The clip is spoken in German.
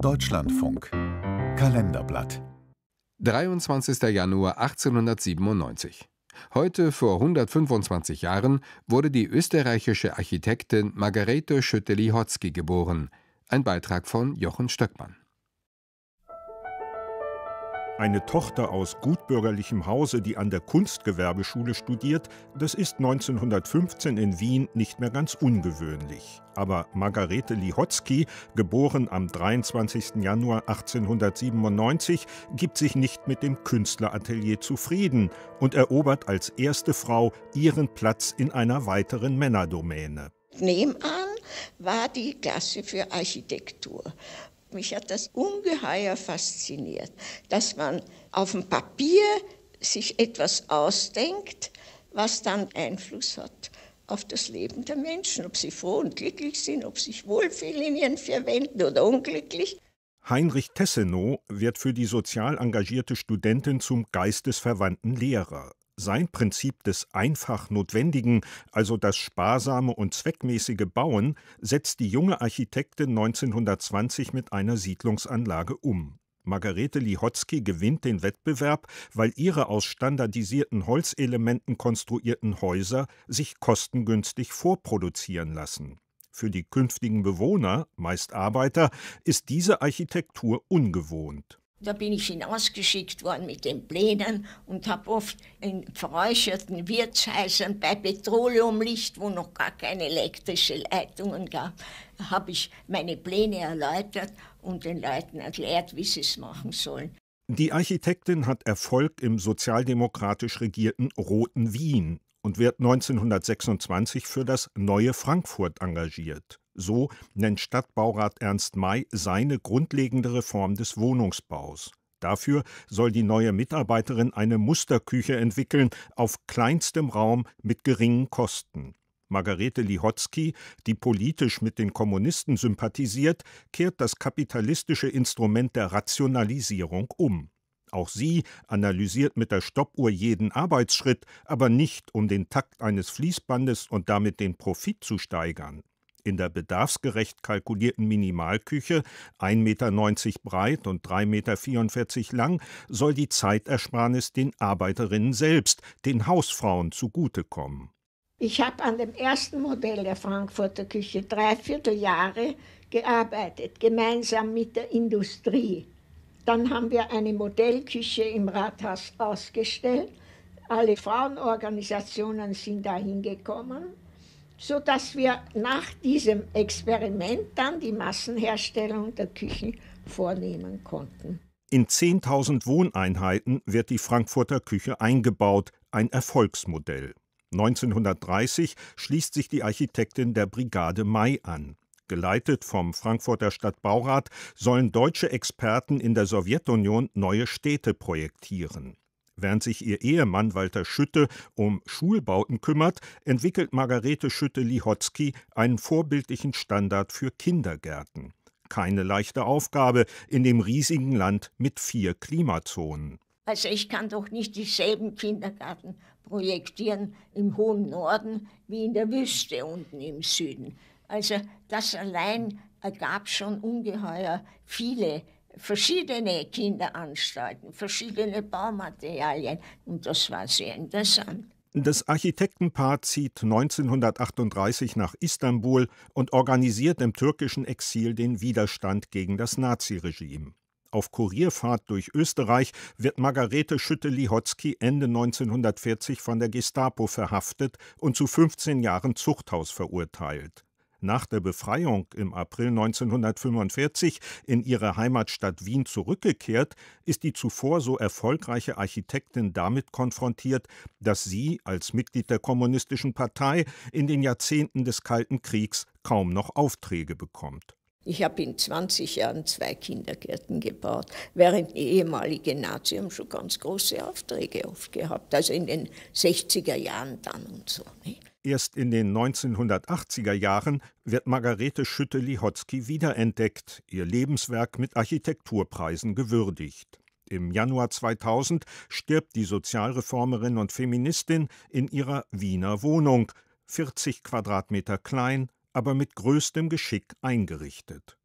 Deutschlandfunk Kalenderblatt 23. Januar 1897. Heute vor 125 Jahren wurde die österreichische Architektin Margarete Schütteli-Hotzky geboren. Ein Beitrag von Jochen Stöckmann. Eine Tochter aus gutbürgerlichem Hause, die an der Kunstgewerbeschule studiert, das ist 1915 in Wien nicht mehr ganz ungewöhnlich. Aber Margarete Lihotzky, geboren am 23. Januar 1897, gibt sich nicht mit dem Künstleratelier zufrieden und erobert als erste Frau ihren Platz in einer weiteren Männerdomäne. Nebenan war die Klasse für Architektur. Mich hat das ungeheuer fasziniert, dass man auf dem Papier sich etwas ausdenkt, was dann Einfluss hat auf das Leben der Menschen, ob sie froh und glücklich sind, ob sich wohlfühlen in ihren vier Wänden oder unglücklich. Heinrich Tessenow wird für die sozial engagierte Studentin zum geistesverwandten Lehrer. Sein Prinzip des einfach Notwendigen, also das sparsame und zweckmäßige Bauen, setzt die junge Architektin 1920 mit einer Siedlungsanlage um. Margarete Lihotzky gewinnt den Wettbewerb, weil ihre aus standardisierten Holzelementen konstruierten Häuser sich kostengünstig vorproduzieren lassen. Für die künftigen Bewohner, meist Arbeiter, ist diese Architektur ungewohnt. Da bin ich hinausgeschickt worden mit den Plänen und habe oft in verräucherten Wirtshäusern bei Petroleumlicht, wo noch gar keine elektrischen Leitungen gab, habe ich meine Pläne erläutert und den Leuten erklärt, wie sie es machen sollen. Die Architektin hat Erfolg im sozialdemokratisch regierten Roten Wien und wird 1926 für das neue Frankfurt engagiert. So nennt Stadtbaurat Ernst May seine grundlegende Reform des Wohnungsbaus. Dafür soll die neue Mitarbeiterin eine Musterküche entwickeln, auf kleinstem Raum mit geringen Kosten. Margarete Lihotzky, die politisch mit den Kommunisten sympathisiert, kehrt das kapitalistische Instrument der Rationalisierung um. Auch sie analysiert mit der Stoppuhr jeden Arbeitsschritt, aber nicht um den Takt eines Fließbandes und damit den Profit zu steigern. In der bedarfsgerecht kalkulierten Minimalküche, 1,90 Meter breit und 3,44 Meter lang, soll die Zeitersparnis den Arbeiterinnen selbst, den Hausfrauen, zugutekommen. Ich habe an dem ersten Modell der Frankfurter Küche dreiviertel Jahre gearbeitet, gemeinsam mit der Industrie. Dann haben wir eine Modellküche im Rathaus ausgestellt. Alle Frauenorganisationen sind da hingekommen, sodass wir nach diesem Experiment dann die Massenherstellung der Küchen vornehmen konnten. In 10.000 Wohneinheiten wird die Frankfurter Küche eingebaut, ein Erfolgsmodell. 1930 schließt sich die Architektin der Brigade May an geleitet vom Frankfurter Stadtbaurat, sollen deutsche Experten in der Sowjetunion neue Städte projektieren. Während sich ihr Ehemann Walter Schütte um Schulbauten kümmert, entwickelt Margarete Schütte-Lihotzky einen vorbildlichen Standard für Kindergärten. Keine leichte Aufgabe in dem riesigen Land mit vier Klimazonen. Also ich kann doch nicht dieselben Kindergärten projektieren im hohen Norden wie in der Wüste unten im Süden. Also das allein ergab schon ungeheuer viele verschiedene Kinderanstalten, verschiedene Baumaterialien und das war sehr interessant. Das Architektenpaar zieht 1938 nach Istanbul und organisiert im türkischen Exil den Widerstand gegen das Naziregime. Auf Kurierfahrt durch Österreich wird Margarete Schütte-Lihotzky Ende 1940 von der Gestapo verhaftet und zu 15 Jahren Zuchthaus verurteilt nach der Befreiung im April 1945 in ihre Heimatstadt Wien zurückgekehrt, ist die zuvor so erfolgreiche Architektin damit konfrontiert, dass sie als Mitglied der Kommunistischen Partei in den Jahrzehnten des Kalten Kriegs kaum noch Aufträge bekommt. Ich habe in 20 Jahren zwei Kindergärten gebaut, während die ehemalige Nazi haben schon ganz große Aufträge oft gehabt, also in den 60er Jahren dann und so. Nicht? Erst in den 1980er Jahren wird Margarete Schütte-Lihotzky wiederentdeckt, ihr Lebenswerk mit Architekturpreisen gewürdigt. Im Januar 2000 stirbt die Sozialreformerin und Feministin in ihrer Wiener Wohnung, 40 Quadratmeter klein, aber mit größtem Geschick eingerichtet.